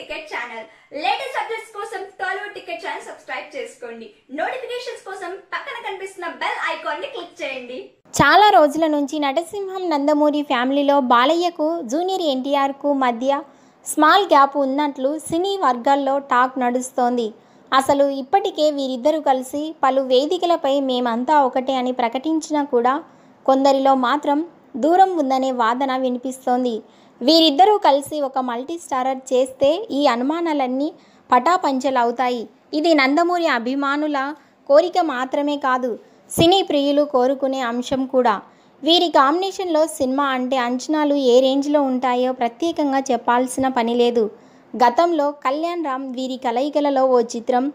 ticket channel latest updates కోసం Tollywood ticket channel subscribe చేసుకోండి notifications కోసం పక్కన కనిపిస్తున్న బెల్ ఐకాన్ ని క్లిక్ చేయండి చాలా రోజుల నుంచి నటసింహం నందమూరి ఫ్యామిలీలో బాలయ్యకు జూనియర్ ఎన్టీఆర్కు మధ్య స్మాల్ గ్యాప్ ఉన్నట్లు సినీ వర్గాల్లో టాక్ నడుస్తోంది అసలు ఇప్పటికే వీరిద్దరూ కలిసి పలు వేదికలపై మేమంతా ఒకటే అని ప్రకటించినా కూడా కొందరిలో మాత్రం దూరం ఉందనే వాదన వినిపిస్తోంది వీరిద్దరూ కలిసి ఒక మల్టీ స్టారర్ చేస్తే ఈ అనుమానాలన్నీ పటాపంచలవుతాయి ఇది నందమూరి అభిమానుల కోరిక మాత్రమే కాదు సినీ ప్రియులు కోరుకునే అంశం కూడా వీరి కాంబినేషన్లో సినిమా అంటే అంచనాలు ఏ రేంజ్లో ఉంటాయో ప్రత్యేకంగా చెప్పాల్సిన పని లేదు గతంలో కళ్యాణ్ రామ్ వీరి కలయికలలో ఓ చిత్రం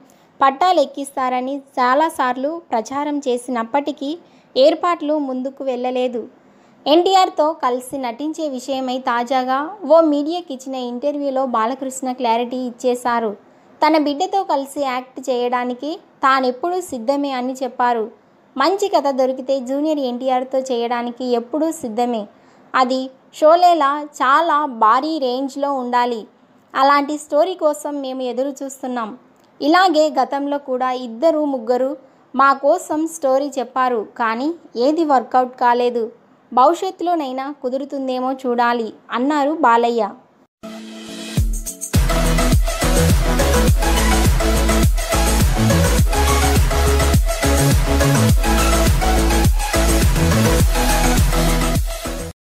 ఎక్కిస్తారని చాలాసార్లు ప్రచారం చేసినప్పటికీ ఏర్పాట్లు ముందుకు వెళ్ళలేదు ఎన్టీఆర్తో కలిసి నటించే విషయమై తాజాగా ఓ మీడియాకి ఇచ్చిన ఇంటర్వ్యూలో బాలకృష్ణ క్లారిటీ ఇచ్చేశారు తన బిడ్డతో కలిసి యాక్ట్ చేయడానికి తానెప్పుడూ సిద్ధమే అని చెప్పారు మంచి కథ దొరికితే జూనియర్ ఎన్టీఆర్తో చేయడానికి ఎప్పుడూ సిద్ధమే అది షోలేలా చాలా భారీ రేంజ్లో ఉండాలి అలాంటి స్టోరీ కోసం మేము ఎదురు చూస్తున్నాం ఇలాగే గతంలో కూడా ఇద్దరు ముగ్గురు మా కోసం స్టోరీ చెప్పారు కానీ ఏది వర్కౌట్ కాలేదు భవిష్యత్తులోనైనా కుదురుతుందేమో చూడాలి అన్నారు బాలయ్య